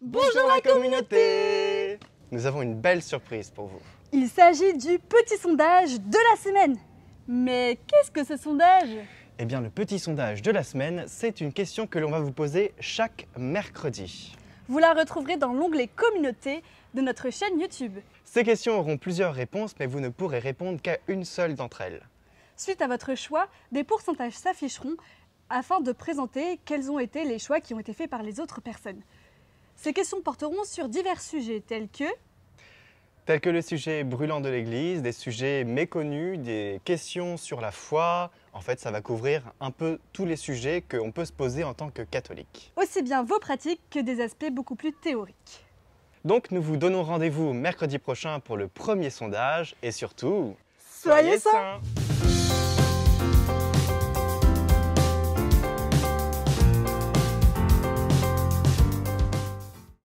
Bonjour la communauté Nous avons une belle surprise pour vous. Il s'agit du petit sondage de la semaine. Mais qu'est-ce que ce sondage Eh bien le petit sondage de la semaine, c'est une question que l'on va vous poser chaque mercredi. Vous la retrouverez dans l'onglet Communauté de notre chaîne YouTube. Ces questions auront plusieurs réponses, mais vous ne pourrez répondre qu'à une seule d'entre elles. Suite à votre choix, des pourcentages s'afficheront afin de présenter quels ont été les choix qui ont été faits par les autres personnes. Ces questions porteront sur divers sujets tels que tels que le sujet brûlant de l'Église, des sujets méconnus, des questions sur la foi. En fait, ça va couvrir un peu tous les sujets qu'on peut se poser en tant que catholique. Aussi bien vos pratiques que des aspects beaucoup plus théoriques. Donc nous vous donnons rendez-vous mercredi prochain pour le premier sondage et surtout... Soyez, saints